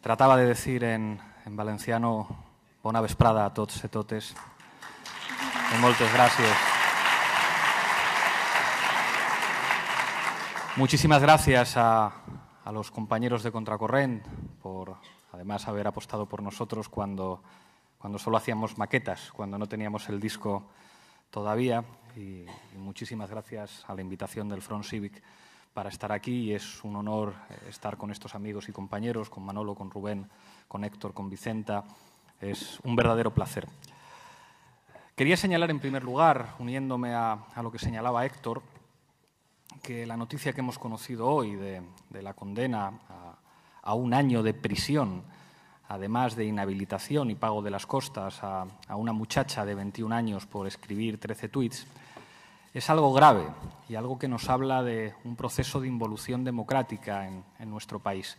Trataba de decir en, valenciano bona vesprada a todos y e a todos. Muchas gracias. Muchísimas gracias a, los compañeros de Contracorrent por, además, haber apostado por nosotros cuando, solo hacíamos maquetas, cuando no teníamos el disco todavía. Y, y muchísimas gracias a la invitación del Front Civic para estar aquí es un honor eh, estar con estos amigos y compañeros, con Manolo, con Rubén, con Héctor, con Vicenta. Es un verdadero placer. Quería señalar en primer lugar, uniéndome a, lo que señalaba Héctor, que la noticia que hemos conocido hoy de, la condena a, un año de prisión, además de inhabilitación y pago de las costas a, a una muchacha de 21 años por escribir 13 tweets es algo grave y algo que nos habla de un proceso de involución democrática en, nuestro país.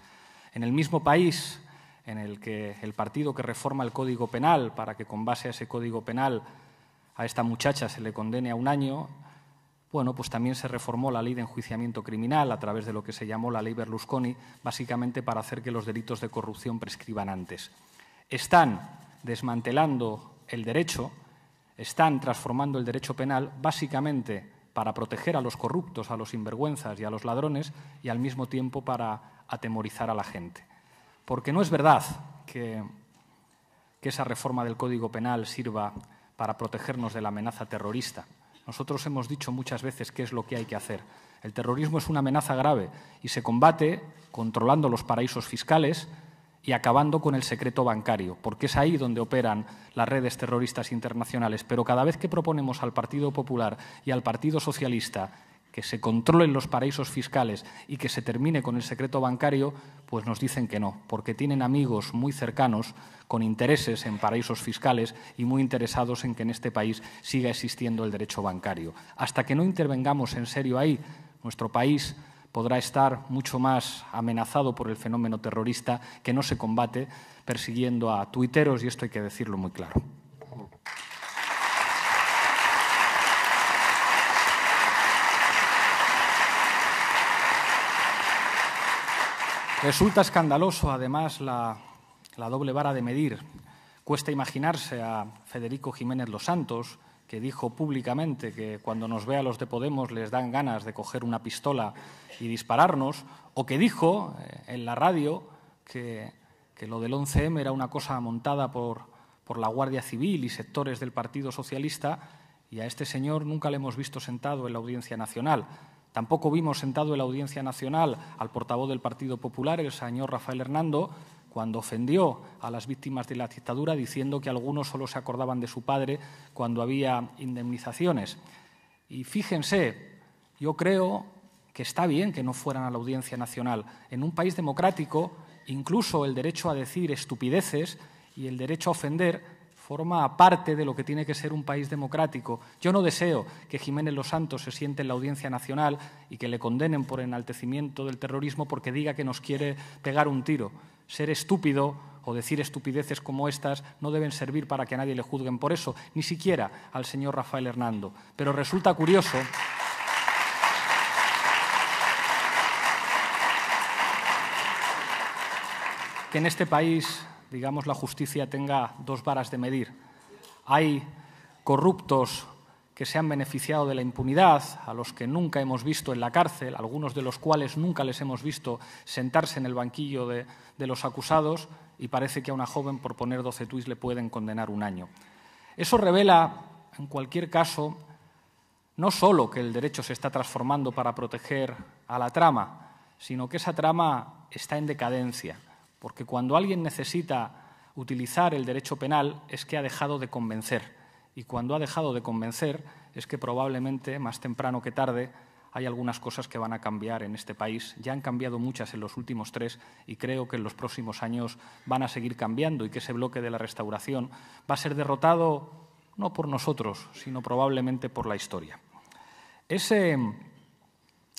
En el mismo país en el que el partido que reforma el Código Penal para que con base a ese Código Penal a esta muchacha se le condene a un año, bueno, pues también se reformó la ley de enjuiciamiento criminal a través de lo que se llamó la ley Berlusconi, básicamente para hacer que los delitos de corrupción prescriban antes. Están desmantelando el derecho, están transformando el derecho penal básicamente para proteger a los corruptos, a los sinvergüenzas y a los ladrones y al mismo tiempo para atemorizar a la gente. Porque no es verdad que, que esa reforma del Código Penal sirva para protegernos de la amenaza terrorista. Nosotros hemos dicho muchas veces qué es lo que hay que hacer. El terrorismo es una amenaza grave y se combate controlando los paraísos fiscales, y acabando con el secreto bancario, porque es ahí donde operan las redes terroristas internacionales. Pero cada vez que proponemos al Partido Popular y al Partido Socialista que se controlen los paraísos fiscales y que se termine con el secreto bancario, pues nos dicen que no, porque tienen amigos muy cercanos con intereses en paraísos fiscales y muy interesados en que en este país siga existiendo el derecho bancario. Hasta que no intervengamos en serio ahí, nuestro país podrá estar mucho más amenazado por el fenómeno terrorista que no se combate persiguiendo a tuiteros, y esto hay que decirlo muy claro. Resulta escandaloso, además, la, doble vara de medir. Cuesta imaginarse a Federico Jiménez Los Santos, que dijo públicamente que cuando nos ve a los de Podemos les dan ganas de coger una pistola y dispararnos, o que dijo eh, en la radio que, lo del 11M era una cosa montada por, por la Guardia Civil y sectores del Partido Socialista, y a este señor nunca le hemos visto sentado en la Audiencia Nacional. Tampoco vimos sentado en la Audiencia Nacional al portavoz del Partido Popular, el señor Rafael Hernando, cuando ofendió a las víctimas de la dictadura diciendo que algunos solo se acordaban de su padre cuando había indemnizaciones. Y fíjense, yo creo que está bien que no fueran a la Audiencia Nacional. En un país democrático, incluso el derecho a decir estupideces y el derecho a ofender forma parte de lo que tiene que ser un país democrático. Yo no deseo que Jiménez Los Santos se siente en la Audiencia Nacional y que le condenen por enaltecimiento del terrorismo porque diga que nos quiere pegar un tiro. Ser estúpido o decir estupideces como estas no deben servir para que nadie le juzguen por eso, ni siquiera al señor Rafael Hernando. Pero resulta curioso. que en este país, digamos, la justicia tenga dos varas de medir. Hay corruptos que se han beneficiado de la impunidad, a los que nunca hemos visto en la cárcel, algunos de los cuales nunca les hemos visto sentarse en el banquillo de, los acusados, y parece que a una joven por poner 12 tuits le pueden condenar un año. Eso revela, en cualquier caso, no solo que el derecho se está transformando para proteger a la trama, sino que esa trama está en decadencia, porque cuando alguien necesita utilizar el derecho penal es que ha dejado de convencer y cuando ha dejado de convencer es que probablemente, más temprano que tarde, hay algunas cosas que van a cambiar en este país. Ya han cambiado muchas en los últimos tres y creo que en los próximos años van a seguir cambiando y que ese bloque de la restauración va a ser derrotado no por nosotros, sino probablemente por la historia. Ese,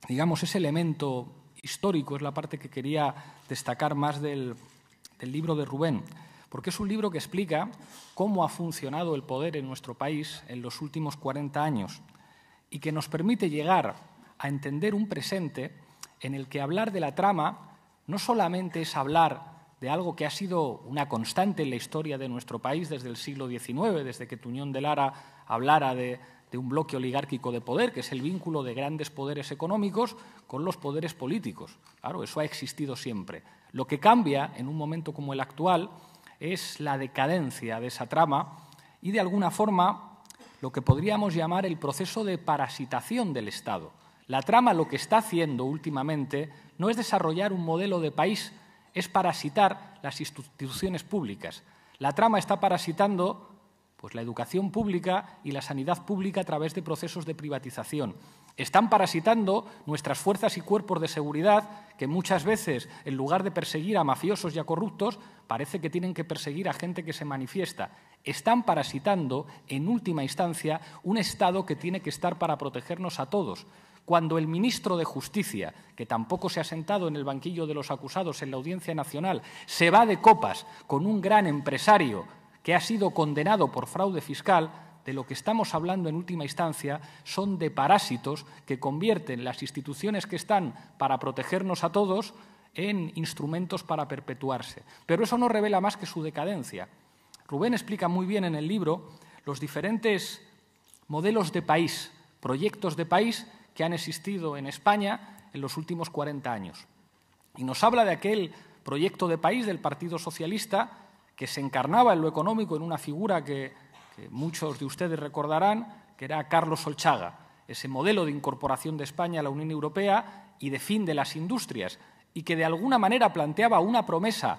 digamos, ese elemento histórico es la parte que quería destacar más del libro de Rubén porque es un libro que explica cómo ha funcionado el poder en nuestro país en los últimos 40 años y que nos permite llegar a entender un presente en el que hablar de la trama no solamente es hablar de algo que ha sido una constante en la historia de nuestro país desde el siglo XIX, desde que Tuñón de Lara hablara de, de un bloque oligárquico de poder, que es el vínculo de grandes poderes económicos con los poderes políticos. Claro, eso ha existido siempre. Lo que cambia en un momento como el actual es la decadencia de esa trama y, de alguna forma, lo que podríamos llamar el proceso de parasitación del Estado. La trama lo que está haciendo últimamente no es desarrollar un modelo de país, es parasitar las instituciones públicas. La trama está parasitando pues la educación pública y la sanidad pública a través de procesos de privatización. Están parasitando nuestras fuerzas y cuerpos de seguridad que muchas veces, en lugar de perseguir a mafiosos y a corruptos, parece que tienen que perseguir a gente que se manifiesta. Están parasitando, en última instancia, un Estado que tiene que estar para protegernos a todos. Cuando el ministro de Justicia, que tampoco se ha sentado en el banquillo de los acusados en la Audiencia Nacional, se va de copas con un gran empresario que ha sido condenado por fraude fiscal, de lo que estamos hablando en última instancia son de parásitos que convierten las instituciones que están para protegernos a todos en instrumentos para perpetuarse. Pero eso no revela más que su decadencia. Rubén explica muy bien en el libro los diferentes modelos de país, proyectos de país que han existido en España en los últimos 40 años. Y nos habla de aquel proyecto de país del Partido Socialista que se encarnaba en lo económico en una figura que, muchos de ustedes recordarán, que era Carlos Solchaga, ese modelo de incorporación de España a la Unión Europea y de fin de las industrias, y que de alguna manera planteaba una promesa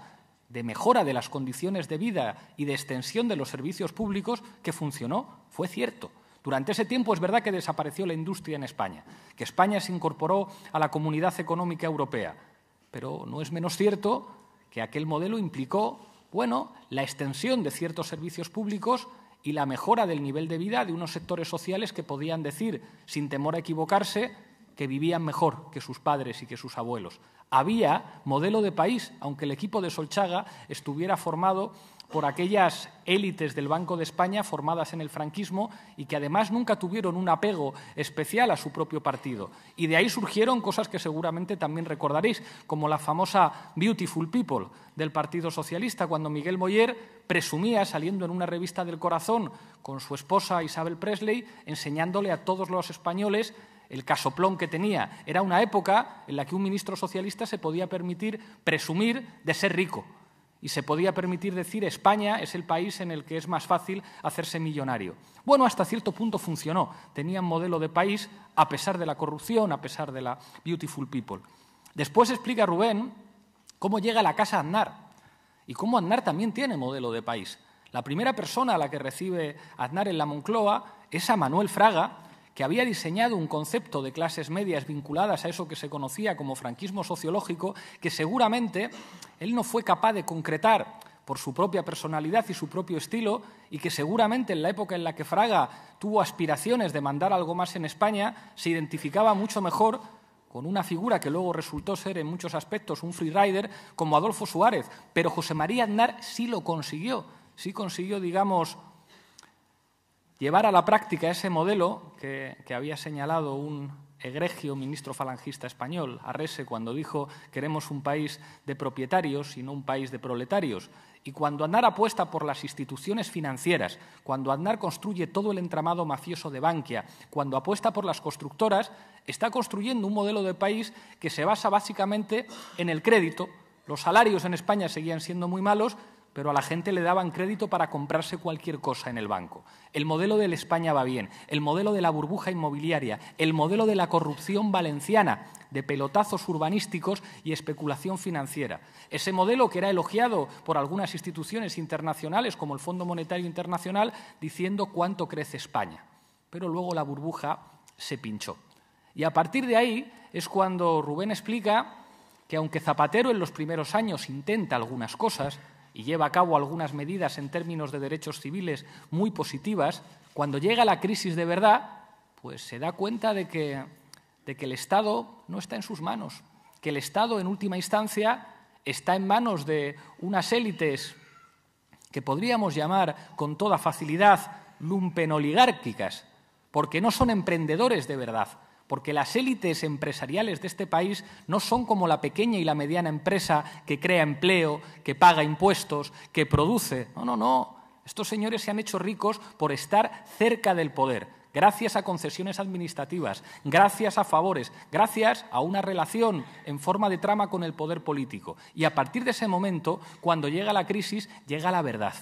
de mejora de las condiciones de vida y de extensión de los servicios públicos que funcionó, fue cierto. Durante ese tiempo es verdad que desapareció la industria en España, que España se incorporó a la Comunidad Económica Europea, pero no es menos cierto que aquel modelo implicó bueno, la extensión de ciertos servicios públicos y la mejora del nivel de vida de unos sectores sociales que podían decir, sin temor a equivocarse, que vivían mejor que sus padres y que sus abuelos. Había modelo de país, aunque el equipo de Solchaga estuviera formado por aquellas élites del Banco de España formadas en el franquismo y que además nunca tuvieron un apego especial a su propio partido. Y de ahí surgieron cosas que seguramente también recordaréis, como la famosa Beautiful People del Partido Socialista, cuando Miguel Moller presumía, saliendo en una revista del corazón con su esposa Isabel Presley, enseñándole a todos los españoles el casoplón que tenía. Era una época en la que un ministro socialista se podía permitir presumir de ser rico y se podía permitir decir España es el país en el que es más fácil hacerse millonario. Bueno, hasta cierto punto funcionó. Tenían modelo de país a pesar de la corrupción, a pesar de la beautiful people. Después explica Rubén cómo llega a la casa Aznar y cómo Aznar también tiene modelo de país. La primera persona a la que recibe Aznar en la Moncloa es a Manuel Fraga, que había diseñado un concepto de clases medias vinculadas a eso que se conocía como franquismo sociológico, que seguramente él no fue capaz de concretar por su propia personalidad y su propio estilo, y que seguramente en la época en la que Fraga tuvo aspiraciones de mandar algo más en España, se identificaba mucho mejor con una figura que luego resultó ser en muchos aspectos un freerider como Adolfo Suárez, pero José María Aznar sí lo consiguió, sí consiguió, digamos, llevar a la práctica ese modelo que, había señalado un egregio ministro falangista español, Arrese, cuando dijo queremos un país de propietarios y no un país de proletarios. Y cuando Aznar apuesta por las instituciones financieras, cuando Aznar construye todo el entramado mafioso de Bankia, cuando apuesta por las constructoras, está construyendo un modelo de país que se basa básicamente en el crédito. Los salarios en España seguían siendo muy malos, pero a la gente le daban crédito para comprarse cualquier cosa en el banco. El modelo del España va bien, el modelo de la burbuja inmobiliaria, el modelo de la corrupción valenciana, de pelotazos urbanísticos y especulación financiera. Ese modelo que era elogiado por algunas instituciones internacionales como el Fondo Monetario Internacional diciendo cuánto crece España. Pero luego la burbuja se pinchó. Y a partir de ahí es cuando Rubén explica que aunque Zapatero en los primeros años intenta algunas cosas, y lleva a cabo algunas medidas en términos de derechos civiles muy positivas, cuando llega la crisis de verdad, pues se da cuenta de que, el Estado no está en sus manos, que el Estado en última instancia está en manos de unas élites que podríamos llamar con toda facilidad lumpenoligárquicas, porque no son emprendedores de verdad, porque las élites empresariales de este país no son como la pequeña y la mediana empresa que crea empleo, que paga impuestos, que produce. No, no, no. Estos señores se han hecho ricos por estar cerca del poder, gracias a concesiones administrativas, gracias a favores, gracias a una relación en forma de trama con el poder político. Y a partir de ese momento, cuando llega la crisis, llega la verdad.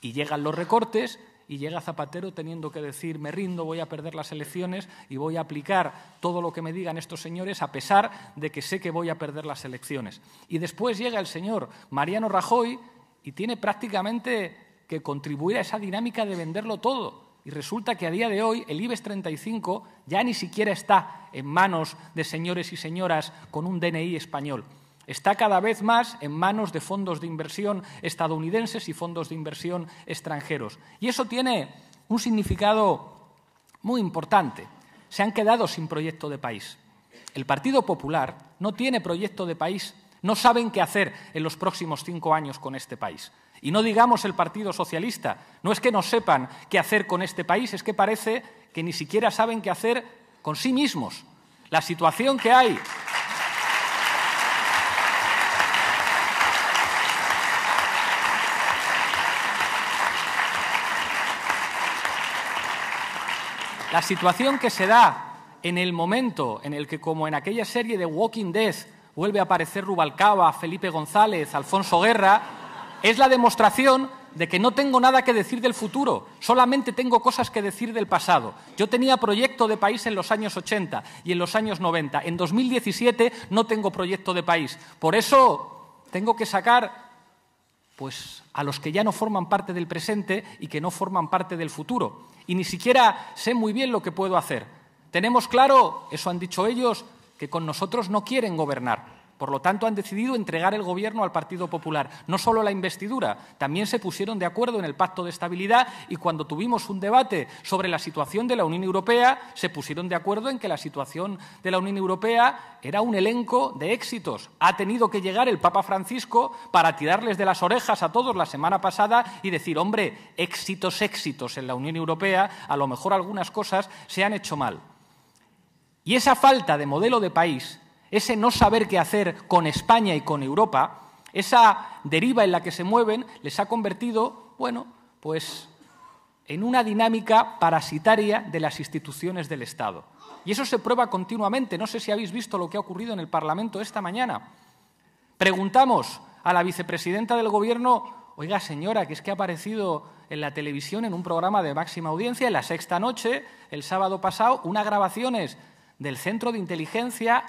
Y llegan los recortes, y llega Zapatero teniendo que decir, me rindo, voy a perder las elecciones y voy a aplicar todo lo que me digan estos señores a pesar de que sé que voy a perder las elecciones. Y después llega el señor Mariano Rajoy y tiene prácticamente que contribuir a esa dinámica de venderlo todo. Y resulta que a día de hoy el IBEX 35 ya ni siquiera está en manos de señores y señoras con un DNI español está cada vez más en manos de fondos de inversión estadounidenses y fondos de inversión extranjeros. Y eso tiene un significado muy importante. Se han quedado sin proyecto de país. El Partido Popular no tiene proyecto de país, no saben qué hacer en los próximos cinco años con este país. Y no digamos el Partido Socialista, no es que no sepan qué hacer con este país, es que parece que ni siquiera saben qué hacer con sí mismos. La situación que hay La situación que se da en el momento en el que, como en aquella serie de Walking Dead, vuelve a aparecer Rubalcaba, Felipe González, Alfonso Guerra, es la demostración de que no tengo nada que decir del futuro, solamente tengo cosas que decir del pasado. Yo tenía proyecto de país en los años 80 y en los años 90. En 2017 no tengo proyecto de país. Por eso tengo que sacar pues a los que ya no forman parte del presente y que no forman parte del futuro. Y ni siquiera sé muy bien lo que puedo hacer. Tenemos claro, eso han dicho ellos, que con nosotros no quieren gobernar. Por lo tanto, han decidido entregar el Gobierno al Partido Popular. No solo la investidura, también se pusieron de acuerdo en el Pacto de Estabilidad y cuando tuvimos un debate sobre la situación de la Unión Europea, se pusieron de acuerdo en que la situación de la Unión Europea era un elenco de éxitos. Ha tenido que llegar el Papa Francisco para tirarles de las orejas a todos la semana pasada y decir, hombre, éxitos, éxitos en la Unión Europea, a lo mejor algunas cosas se han hecho mal. Y esa falta de modelo de país ese no saber qué hacer con España y con Europa, esa deriva en la que se mueven, les ha convertido, bueno, pues en una dinámica parasitaria de las instituciones del Estado. Y eso se prueba continuamente. No sé si habéis visto lo que ha ocurrido en el Parlamento esta mañana. Preguntamos a la vicepresidenta del Gobierno, oiga señora, que es que ha aparecido en la televisión en un programa de máxima audiencia, en la sexta noche, el sábado pasado, unas grabaciones del Centro de Inteligencia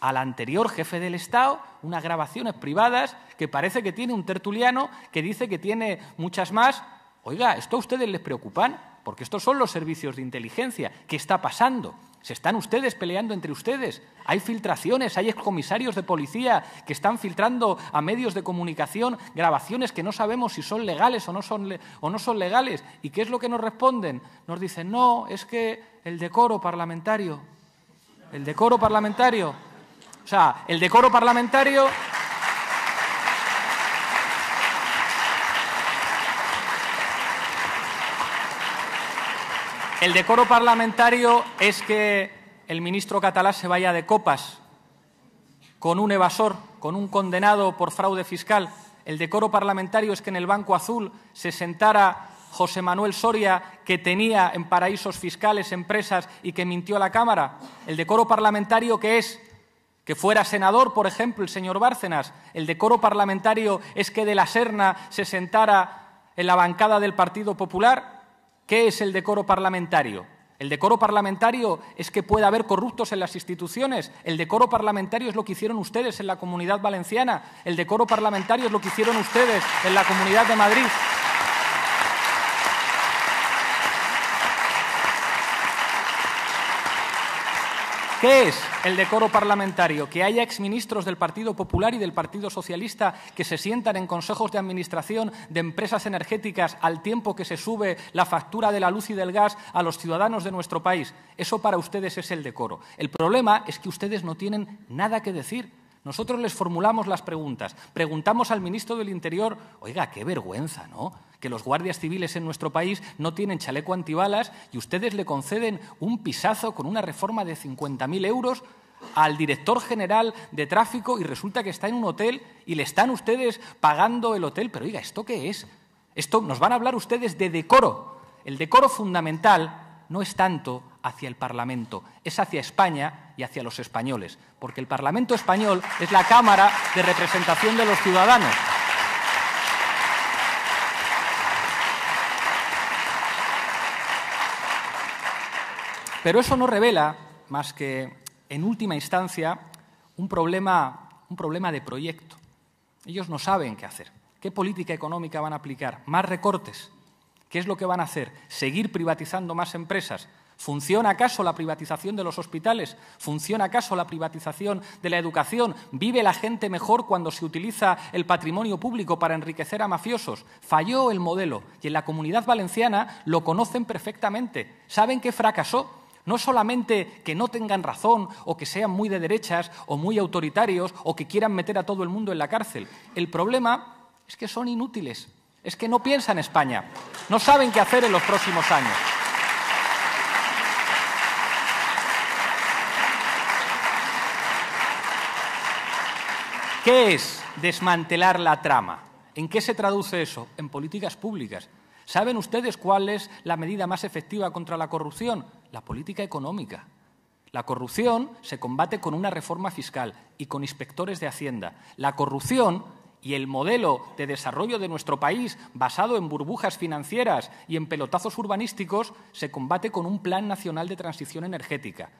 al anterior jefe del Estado unas grabaciones privadas que parece que tiene un tertuliano que dice que tiene muchas más. Oiga, ¿esto a ustedes les preocupan? Porque estos son los servicios de inteligencia. ¿Qué está pasando? Se están ustedes peleando entre ustedes. Hay filtraciones, hay excomisarios de policía que están filtrando a medios de comunicación grabaciones que no sabemos si son legales o no son, o no son legales. ¿Y qué es lo que nos responden? Nos dicen, no, es que el decoro parlamentario. El decoro parlamentario. O sea, el decoro parlamentario... El decoro parlamentario es que el ministro catalán se vaya de copas con un evasor, con un condenado por fraude fiscal. El decoro parlamentario es que en el Banco Azul se sentara José Manuel Soria, que tenía en paraísos fiscales empresas y que mintió a la Cámara. El decoro parlamentario que es que fuera senador, por ejemplo, el señor Bárcenas. El decoro parlamentario es que de la Serna se sentara en la bancada del Partido Popular. ¿Qué es el decoro parlamentario? El decoro parlamentario es que pueda haber corruptos en las instituciones. El decoro parlamentario es lo que hicieron ustedes en la comunidad valenciana. El decoro parlamentario es lo que hicieron ustedes en la comunidad de Madrid. ¿Qué es el decoro parlamentario? Que haya exministros del Partido Popular y del Partido Socialista que se sientan en consejos de administración de empresas energéticas al tiempo que se sube la factura de la luz y del gas a los ciudadanos de nuestro país. Eso para ustedes es el decoro. El problema es que ustedes no tienen nada que decir nosotros les formulamos las preguntas, preguntamos al ministro del Interior, oiga, qué vergüenza, ¿no? Que los guardias civiles en nuestro país no tienen chaleco antibalas y ustedes le conceden un pisazo con una reforma de 50.000 euros al director general de tráfico y resulta que está en un hotel y le están ustedes pagando el hotel. Pero oiga, ¿esto qué es? Esto nos van a hablar ustedes de decoro. El decoro fundamental no es tanto hacia el Parlamento, es hacia España y hacia los españoles, porque el Parlamento español es la Cámara de Representación de los Ciudadanos. Pero eso no revela más que, en última instancia, un problema, un problema de proyecto. Ellos no saben qué hacer. ¿Qué política económica van a aplicar? ¿Más recortes? ¿Qué es lo que van a hacer? ¿Seguir privatizando más empresas? ¿Funciona acaso la privatización de los hospitales? ¿Funciona acaso la privatización de la educación? ¿Vive la gente mejor cuando se utiliza el patrimonio público para enriquecer a mafiosos? Falló el modelo y en la comunidad valenciana lo conocen perfectamente. Saben que fracasó. No solamente que no tengan razón o que sean muy de derechas o muy autoritarios o que quieran meter a todo el mundo en la cárcel. El problema es que son inútiles, es que no piensan en España, no saben qué hacer en los próximos años. ¿Qué es desmantelar la trama? ¿En qué se traduce eso? En políticas públicas. ¿Saben ustedes cuál es la medida más efectiva contra la corrupción? La política económica. La corrupción se combate con una reforma fiscal y con inspectores de Hacienda. La corrupción y el modelo de desarrollo de nuestro país basado en burbujas financieras y en pelotazos urbanísticos se combate con un Plan Nacional de Transición Energética.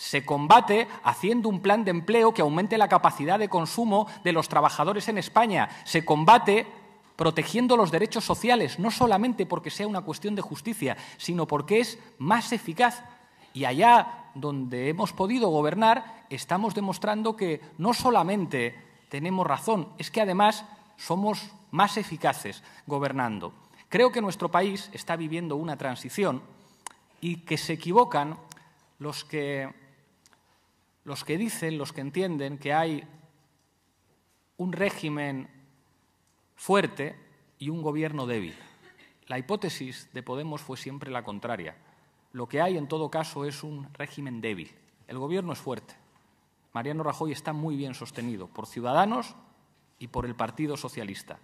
Se combate haciendo un plan de empleo que aumente la capacidad de consumo de los trabajadores en España. Se combate protegiendo los derechos sociales, no solamente porque sea una cuestión de justicia, sino porque es más eficaz. Y allá donde hemos podido gobernar, estamos demostrando que no solamente tenemos razón, es que además somos más eficaces gobernando. Creo que nuestro país está viviendo una transición y que se equivocan los que los que dicen, los que entienden que hay un régimen fuerte y un gobierno débil. La hipótesis de Podemos fue siempre la contraria. Lo que hay en todo caso es un régimen débil. El gobierno es fuerte. Mariano Rajoy está muy bien sostenido por Ciudadanos y por el Partido Socialista.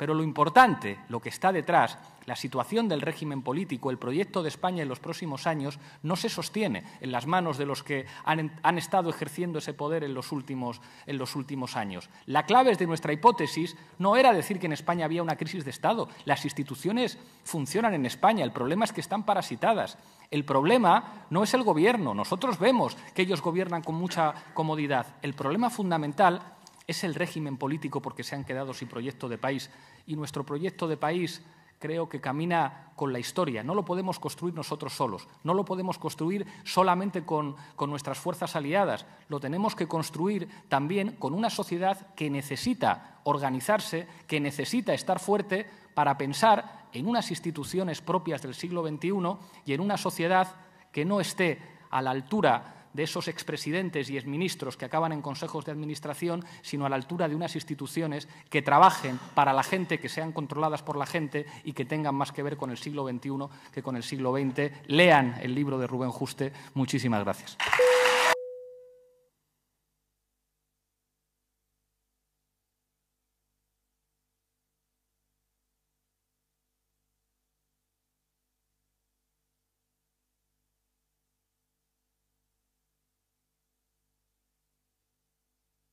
Pero lo importante, lo que está detrás, la situación del régimen político, el proyecto de España en los próximos años, no se sostiene en las manos de los que han, estado ejerciendo ese poder en los, últimos, en los últimos años. La clave de nuestra hipótesis no era decir que en España había una crisis de Estado. Las instituciones funcionan en España, el problema es que están parasitadas. El problema no es el gobierno, nosotros vemos que ellos gobiernan con mucha comodidad. El problema fundamental es el régimen político porque se han quedado sin proyecto de país y nuestro proyecto de país creo que camina con la historia. No lo podemos construir nosotros solos, no lo podemos construir solamente con, con, nuestras fuerzas aliadas, lo tenemos que construir también con una sociedad que necesita organizarse, que necesita estar fuerte para pensar en unas instituciones propias del siglo XXI y en una sociedad que no esté a la altura de esos expresidentes y exministros que acaban en consejos de administración, sino a la altura de unas instituciones que trabajen para la gente, que sean controladas por la gente y que tengan más que ver con el siglo XXI que con el siglo XX. Lean el libro de Rubén Juste. Muchísimas gracias.